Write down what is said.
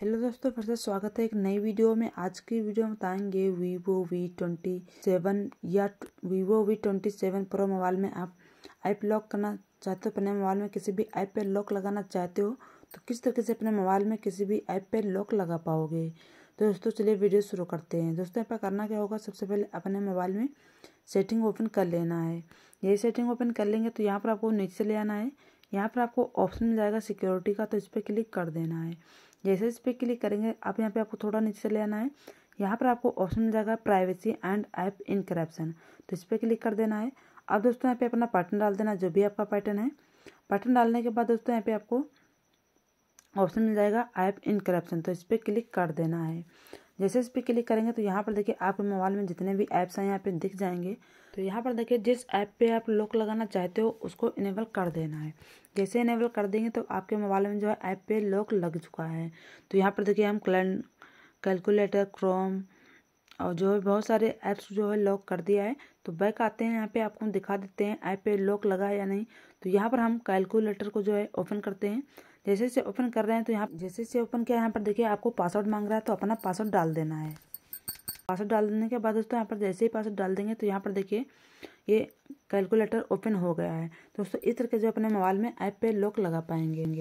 hello दोस्तों फिर से स्वागत है एक नई वीडियो में आज की वीडियो में बताएंगे वीवो वी ट्वेंटी सेवन या Vivo V twenty seven pro mobile में आप ऐप लॉक करना चाहते हो अपने मोबाइल में किसी भी ऐप पर लॉक लगाना चाहते हो तो किस तरीके से अपने मोबाइल में किसी भी ऐप पर लॉक लगा पाओगे तो दोस्तों चलिए वीडियो शुरू करते हैं दोस्तों यहाँ पर करना क्या होगा सबसे पहले अपने मोबाइल में सेटिंग ओपन कर लेना है यही सेटिंग ओपन कर लेंगे तो यहाँ पर आपको नीचे ले आना है यहाँ पर आपको ऑप्शन मिल जाएगा सिक्योरिटी का तो इस पर क्लिक कर देना है जैसे इस पर क्लिक करेंगे अब यहाँ पे आपको थोड़ा नीचे ले आना है यहाँ पर आपको ऑप्शन मिल जाएगा प्राइवेसी एंड ऐप करप्शन तो इस पर क्लिक कर देना है अब दोस्तों यहाँ पे अपना पैटर्न डाल देना जो भी आपका पैटर्न है पैटर्न डालने के बाद दोस्तों यहाँ पे आपको ऑप्शन मिल जाएगा ऐप करप्शन तो इस पर क्लिक कर देना है जैसे इस पर क्लिक करेंगे तो यहाँ पर देखिए आपके मोबाइल में जितने भी ऐप्स हैं यहाँ पे दिख जाएंगे तो यहाँ पर देखिए जिस ऐप पे आप लॉक लगाना चाहते हो उसको इनेबल कर देना है जैसे इनेबल कर देंगे तो आपके मोबाइल में जो है ऐप पे लॉक लग चुका है तो यहाँ पर देखिए हम कैलकुलेटर क्रोम और जो है बहुत सारे ऐप्स जो है लॉक कर दिया है तो बैक आते हैं यहाँ पे आपको दिखा देते हैं ऐप पे लॉक लगा है या नहीं तो यहाँ पर हम कैलकुलेटर को जो है ओपन करते हैं जैसे से ओपन कर रहे हैं तो यहाँ जैसे से ओपन किया यहाँ पर देखिए आपको पासवर्ड मांग रहा है तो अपना पासवर्ड डाल देना है पासवर्ड डाल देने के बाद दोस्तों यहाँ पर जैसे ही पासवर्ड डाल देंगे तो यहाँ पर देखिए ये कैलकुलेटर ओपन हो गया है दोस्तों इस तरह के जो अपने मोबाइल में ऐप पे लॉक लगा पाएंगे